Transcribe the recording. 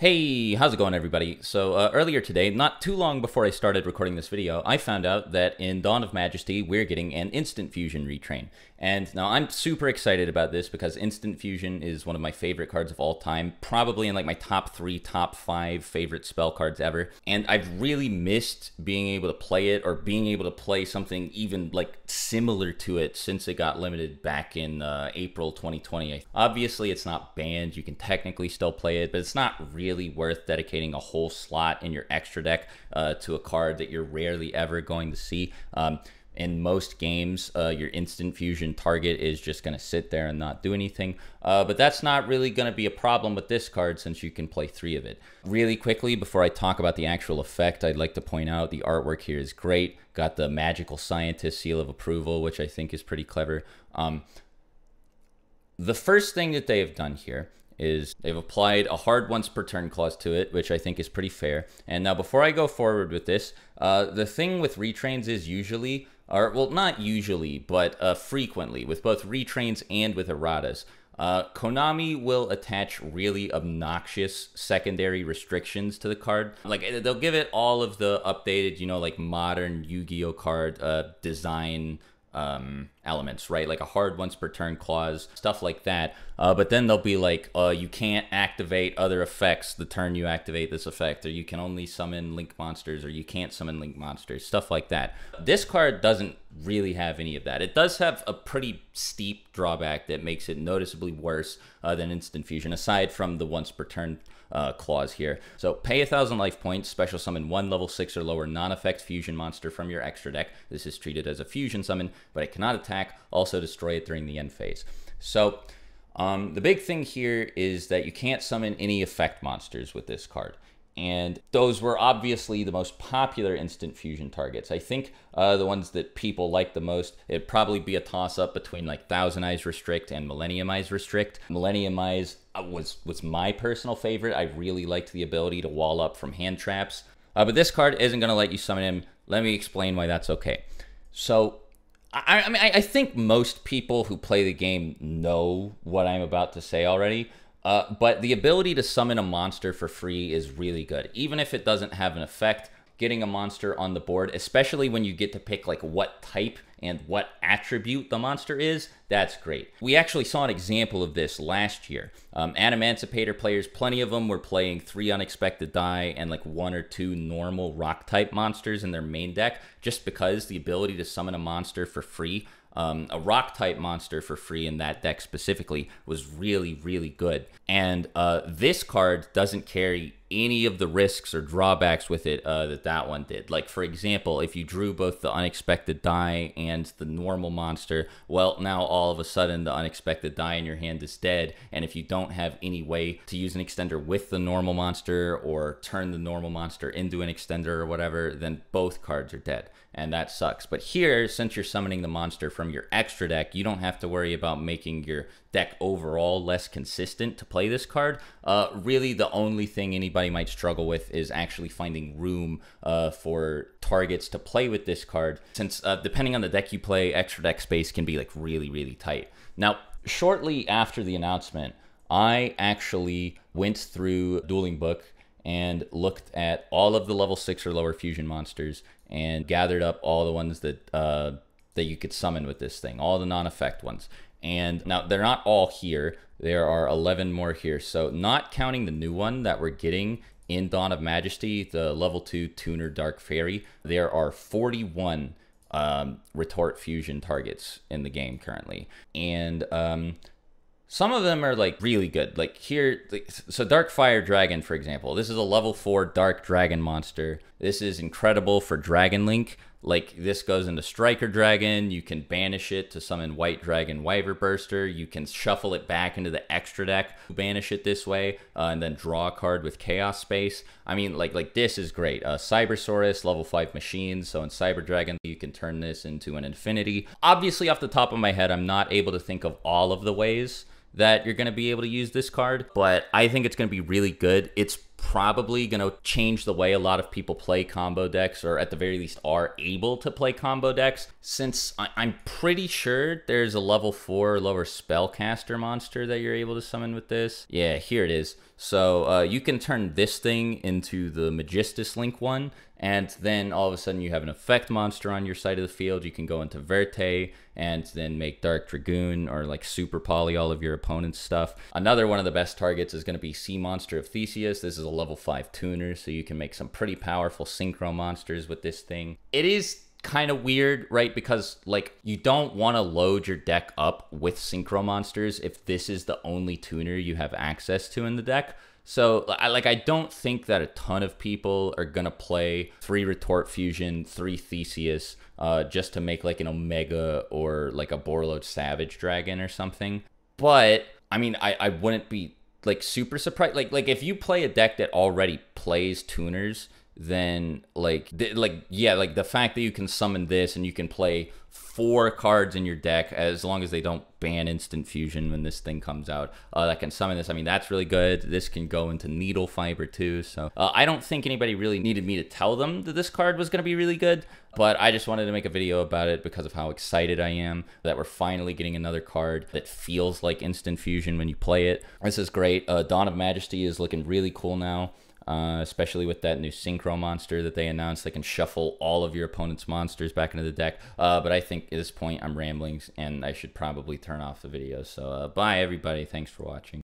Hey, how's it going everybody? So uh, earlier today, not too long before I started recording this video, I found out that in Dawn of Majesty, we're getting an Instant Fusion retrain. And now I'm super excited about this because Instant Fusion is one of my favorite cards of all time, probably in like my top three, top five favorite spell cards ever. And I've really missed being able to play it or being able to play something even like similar to it since it got limited back in uh, April 2020. Obviously it's not banned, you can technically still play it, but it's not really really worth dedicating a whole slot in your extra deck uh, to a card that you're rarely ever going to see. Um, in most games, uh, your instant fusion target is just going to sit there and not do anything. Uh, but that's not really going to be a problem with this card since you can play three of it. Really quickly, before I talk about the actual effect, I'd like to point out the artwork here is great. Got the magical scientist seal of approval, which I think is pretty clever. Um, the first thing that they have done here is they've applied a hard once per turn clause to it, which I think is pretty fair. And now before I go forward with this, uh, the thing with retrains is usually, or well, not usually, but uh, frequently, with both retrains and with erratas, uh, Konami will attach really obnoxious secondary restrictions to the card. Like they'll give it all of the updated, you know, like modern Yu-Gi-Oh card uh, design um, elements, right? Like a hard once per turn clause, stuff like that. Uh, but then they'll be like, uh, you can't activate other effects the turn you activate this effect, or you can only summon link monsters, or you can't summon link monsters, stuff like that. This card doesn't really have any of that. It does have a pretty steep drawback that makes it noticeably worse uh, than Instant Fusion, aside from the once per turn uh, clause here. So pay a thousand life points, special summon one level six or lower non-effect fusion monster from your extra deck. This is treated as a fusion summon, but it cannot attack. Also destroy it during the end phase. So um, the big thing here is that you can't summon any effect monsters with this card and those were obviously the most popular instant fusion targets. I think uh, the ones that people liked the most, it'd probably be a toss up between like Thousand Eyes Restrict and Millennium Eyes Restrict. Millennium Eyes uh, was, was my personal favorite. I really liked the ability to wall up from hand traps. Uh, but this card isn't going to let you summon him. Let me explain why that's okay. So, I, I mean, I, I think most people who play the game know what I'm about to say already. Uh, but the ability to summon a monster for free is really good. Even if it doesn't have an effect, getting a monster on the board, especially when you get to pick like what type and what attribute the monster is, that's great. We actually saw an example of this last year. Um, at Emancipator players, plenty of them were playing three unexpected die and like one or two normal rock type monsters in their main deck just because the ability to summon a monster for free um, a rock type monster for free in that deck specifically was really, really good. And uh, this card doesn't carry any of the risks or drawbacks with it uh, that that one did. Like for example, if you drew both the unexpected die and the normal monster, well now all of a sudden the unexpected die in your hand is dead, and if you don't have any way to use an extender with the normal monster or turn the normal monster into an extender or whatever, then both cards are dead. And that sucks. But here, since you're summoning the monster from your extra deck, you don't have to worry about making your deck overall less consistent to play this card. Uh, really, the only thing anybody everybody might struggle with is actually finding room uh, for targets to play with this card, since uh, depending on the deck you play, extra deck space can be like really, really tight. Now, shortly after the announcement, I actually went through Dueling Book and looked at all of the level six or lower fusion monsters and gathered up all the ones that uh, that you could summon with this thing, all the non-effect ones. And now they're not all here. There are 11 more here. So not counting the new one that we're getting in Dawn of Majesty, the level 2 Tuner Dark Fairy, there are 41 um, retort fusion targets in the game currently. And um, some of them are like really good. Like here, so Dark Fire Dragon, for example, this is a level 4 Dark Dragon monster. This is incredible for Dragon Link like this goes into Striker Dragon. You can banish it to summon White Dragon Wyver Burster. You can shuffle it back into the extra deck, banish it this way, uh, and then draw a card with Chaos Space. I mean, like like this is great. Uh, Cybersaurus, level five machine. So in Cyber Dragon, you can turn this into an Infinity. Obviously, off the top of my head, I'm not able to think of all of the ways that you're going to be able to use this card, but I think it's going to be really good. It's probably going to change the way a lot of people play combo decks, or at the very least are able to play combo decks, since I- am pretty sure there's a level 4 or lower spellcaster monster that you're able to summon with this. Yeah, here it is. So uh, you can turn this thing into the Magistus Link one, and then all of a sudden you have an effect monster on your side of the field. You can go into Verte and then make Dark Dragoon or like super poly all of your opponent's stuff. Another one of the best targets is going to be Sea Monster of Theseus. This is a level 5 tuner, so you can make some pretty powerful synchro monsters with this thing. It is kind of weird, right? Because like you don't want to load your deck up with synchro monsters if this is the only tuner you have access to in the deck. So I like I don't think that a ton of people are gonna play three retort fusion, three Theseus, uh, just to make like an Omega or like a Borload Savage Dragon or something. But I mean I, I wouldn't be like super surprised like like if you play a deck that already plays tuners then like th- like yeah like the fact that you can summon this and you can play four cards in your deck as long as they don't ban instant fusion when this thing comes out uh, that can summon this i mean that's really good this can go into needle fiber too so uh, i don't think anybody really needed me to tell them that this card was going to be really good but i just wanted to make a video about it because of how excited i am that we're finally getting another card that feels like instant fusion when you play it this is great uh, dawn of majesty is looking really cool now uh, especially with that new Synchro monster that they announced. They can shuffle all of your opponent's monsters back into the deck. Uh, but I think at this point I'm rambling and I should probably turn off the video. So uh, bye, everybody. Thanks for watching.